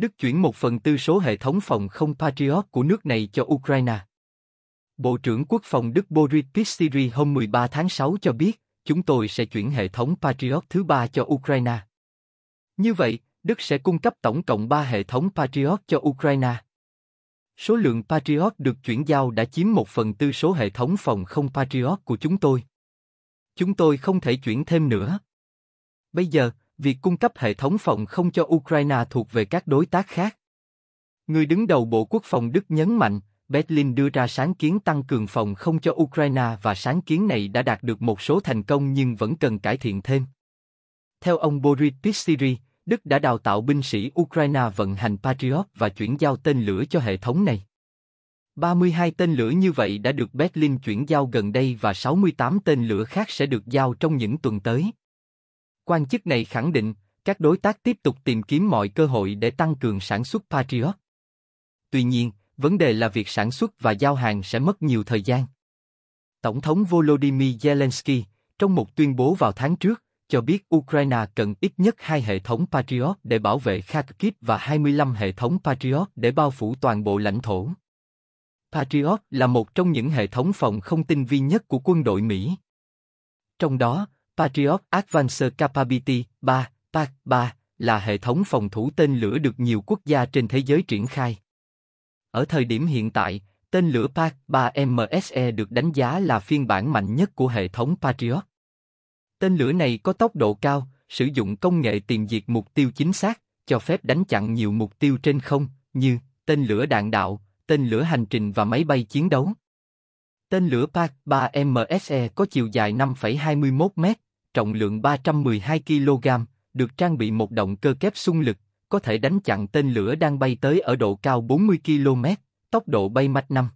Đức chuyển một phần tư số hệ thống phòng không Patriot của nước này cho Ukraine. Bộ trưởng Quốc phòng Đức Boris Pistori hôm 13 tháng 6 cho biết, chúng tôi sẽ chuyển hệ thống Patriot thứ ba cho Ukraine. Như vậy, Đức sẽ cung cấp tổng cộng 3 hệ thống Patriot cho Ukraine. Số lượng Patriot được chuyển giao đã chiếm một phần tư số hệ thống phòng không Patriot của chúng tôi. Chúng tôi không thể chuyển thêm nữa. Bây giờ, việc cung cấp hệ thống phòng không cho Ukraine thuộc về các đối tác khác. Người đứng đầu Bộ Quốc phòng Đức nhấn mạnh, Berlin đưa ra sáng kiến tăng cường phòng không cho Ukraine và sáng kiến này đã đạt được một số thành công nhưng vẫn cần cải thiện thêm. Theo ông Boris Pistori, Đức đã đào tạo binh sĩ Ukraine vận hành Patriot và chuyển giao tên lửa cho hệ thống này. 32 tên lửa như vậy đã được Berlin chuyển giao gần đây và 68 tên lửa khác sẽ được giao trong những tuần tới quan chức này khẳng định, các đối tác tiếp tục tìm kiếm mọi cơ hội để tăng cường sản xuất Patriot. Tuy nhiên, vấn đề là việc sản xuất và giao hàng sẽ mất nhiều thời gian. Tổng thống Volodymyr Zelensky, trong một tuyên bố vào tháng trước, cho biết Ukraine cần ít nhất hai hệ thống Patriot để bảo vệ Kharkiv và 25 hệ thống Patriot để bao phủ toàn bộ lãnh thổ. Patriot là một trong những hệ thống phòng không tinh vi nhất của quân đội Mỹ. Trong đó, Patriot Advanced Capability 3, PAC 3, là hệ thống phòng thủ tên lửa được nhiều quốc gia trên thế giới triển khai. Ở thời điểm hiện tại, tên lửa PAC 3 MSE được đánh giá là phiên bản mạnh nhất của hệ thống Patriot. Tên lửa này có tốc độ cao, sử dụng công nghệ tiềm diệt mục tiêu chính xác, cho phép đánh chặn nhiều mục tiêu trên không, như tên lửa đạn đạo, tên lửa hành trình và máy bay chiến đấu. Tên lửa pac 3MSE có chiều dài 5,21 m, trọng lượng 312 kg, được trang bị một động cơ kép xung lực, có thể đánh chặn tên lửa đang bay tới ở độ cao 40 km, tốc độ bay mach 5.